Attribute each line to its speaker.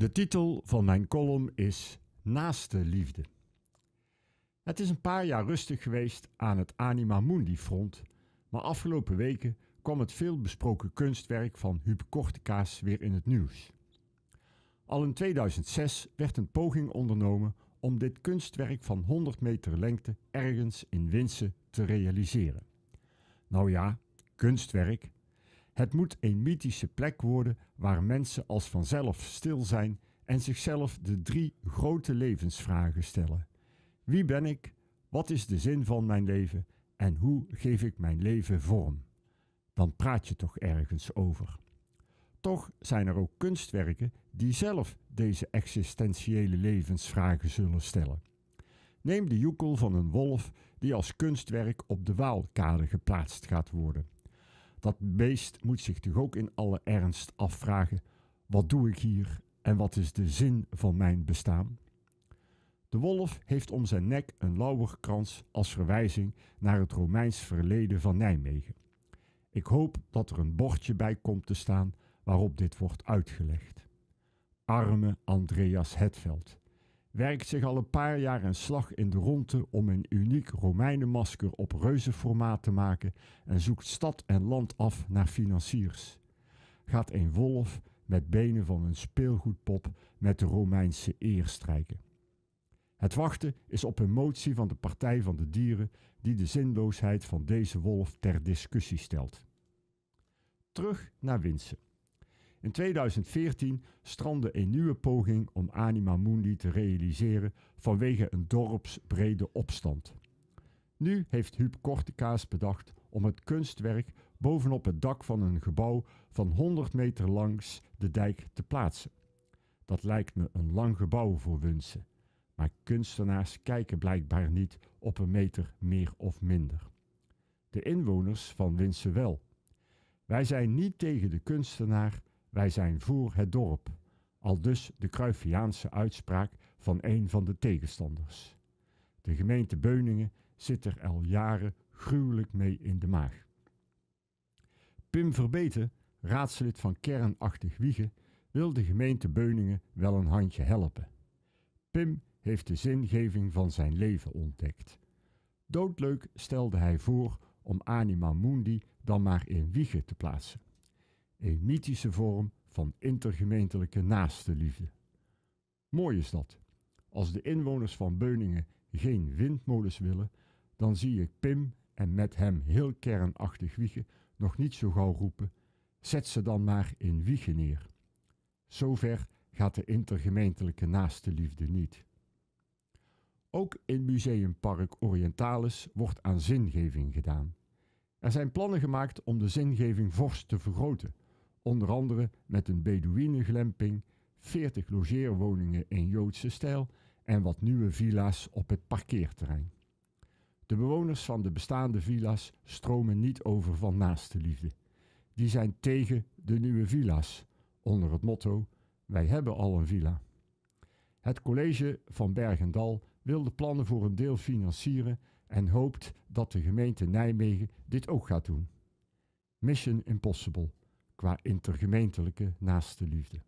Speaker 1: De titel van mijn column is Naaste Liefde. Het is een paar jaar rustig geweest aan het Anima Mundi front, maar afgelopen weken kwam het veelbesproken kunstwerk van Huub Kortekaas weer in het nieuws. Al in 2006 werd een poging ondernomen om dit kunstwerk van 100 meter lengte ergens in Winsen te realiseren. Nou ja, kunstwerk, het moet een mythische plek worden waar mensen als vanzelf stil zijn en zichzelf de drie grote levensvragen stellen. Wie ben ik? Wat is de zin van mijn leven? En hoe geef ik mijn leven vorm? Dan praat je toch ergens over. Toch zijn er ook kunstwerken die zelf deze existentiële levensvragen zullen stellen. Neem de joekel van een wolf die als kunstwerk op de Waalkade geplaatst gaat worden. Dat beest moet zich toch ook in alle ernst afvragen: wat doe ik hier en wat is de zin van mijn bestaan? De wolf heeft om zijn nek een lauwerkrans als verwijzing naar het Romeins verleden van Nijmegen. Ik hoop dat er een bordje bij komt te staan waarop dit wordt uitgelegd. Arme Andreas Hetveld werkt zich al een paar jaar een slag in de ronde om een uniek Romeinenmasker op reuzenformaat te maken en zoekt stad en land af naar financiers. Gaat een wolf met benen van een speelgoedpop met de Romeinse eer strijken. Het wachten is op een motie van de Partij van de Dieren die de zinloosheid van deze wolf ter discussie stelt. Terug naar Winsen. In 2014 strandde een nieuwe poging om Anima Mundi te realiseren vanwege een dorpsbrede opstand. Nu heeft Huub Kortekaas bedacht om het kunstwerk bovenop het dak van een gebouw van 100 meter langs de dijk te plaatsen. Dat lijkt me een lang gebouw voor Wunsen, maar kunstenaars kijken blijkbaar niet op een meter meer of minder. De inwoners van Winsen wel. Wij zijn niet tegen de kunstenaar, wij zijn voor het dorp. Al dus de Cruyffiaanse uitspraak van een van de tegenstanders. De gemeente Beuningen zit er al jaren gruwelijk mee in de maag. Pim Verbeten, raadslid van kernachtig Wiegen, wil de gemeente Beuningen wel een handje helpen. Pim heeft de zingeving van zijn leven ontdekt. Doodleuk stelde hij voor om Anima Mundi dan maar in Wiegen te plaatsen. Een mythische vorm van intergemeentelijke naastenliefde. Mooi is dat. Als de inwoners van Beuningen geen windmolens willen, dan zie ik Pim en met hem heel kernachtig Wiegen nog niet zo gauw roepen: zet ze dan maar in Wiegen neer. Zover gaat de intergemeentelijke naastenliefde niet. Ook in Museumpark Orientalis wordt aan zingeving gedaan. Er zijn plannen gemaakt om de zingeving fors te vergroten onder andere met een Bedouinenglemping, 40 logeerwoningen in Joodse stijl en wat nieuwe villa's op het parkeerterrein. De bewoners van de bestaande villa's stromen niet over van naaste liefde. Die zijn tegen de nieuwe villa's, onder het motto: Wij hebben al een villa. Het college van Bergendal wil de plannen voor een deel financieren en hoopt dat de gemeente Nijmegen dit ook gaat doen. Mission Impossible qua intergemeentelijke naaste liefde.